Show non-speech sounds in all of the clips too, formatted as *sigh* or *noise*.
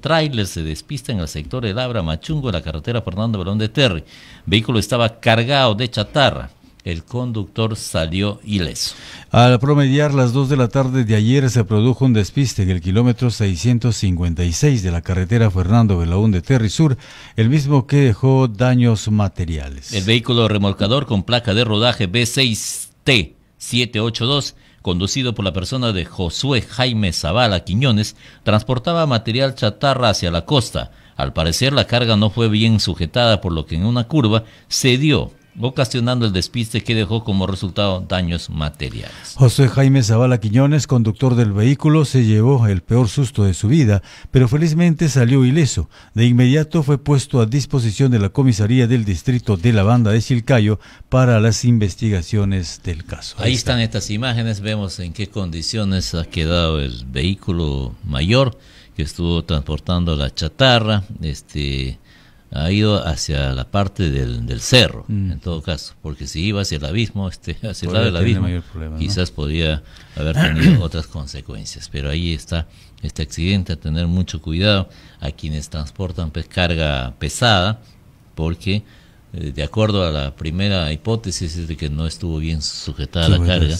tráiler se despista en el sector El Abra Machungo, de la carretera Fernando Belón de Terry. vehículo estaba cargado de chatarra el conductor salió ileso. Al promediar las 2 de la tarde de ayer se produjo un despiste en el kilómetro 656 de la carretera Fernando Belón de Terry Sur, el mismo que dejó daños materiales. El vehículo remolcador con placa de rodaje B6T 782 conducido por la persona de Josué Jaime Zavala Quiñones, transportaba material chatarra hacia la costa. Al parecer la carga no fue bien sujetada por lo que en una curva cedió ocasionando el despiste que dejó como resultado daños materiales. José Jaime Zavala Quiñones, conductor del vehículo, se llevó el peor susto de su vida, pero felizmente salió ileso. De inmediato fue puesto a disposición de la comisaría del distrito de la banda de Silcayo para las investigaciones del caso. Ahí, están estas imágenes, vemos en qué condiciones ha quedado el vehículo mayor que estuvo transportando la chatarra, este ha ido hacia la parte del, del cerro, en mm. todo caso, porque si iba hacia el abismo, *laughs* este, hacia el lado del abismo, quizás podría haber tenido *clears throat* otras consecuencias. Pero ahí está este accidente, a tener mucho cuidado a quienes transportan carga pesada, porque eh, de acuerdo a la primera hipótesis es de que no estuvo bien sujetada la carga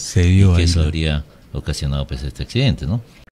que eso habría ocasionado pues, este accidente, ¿no?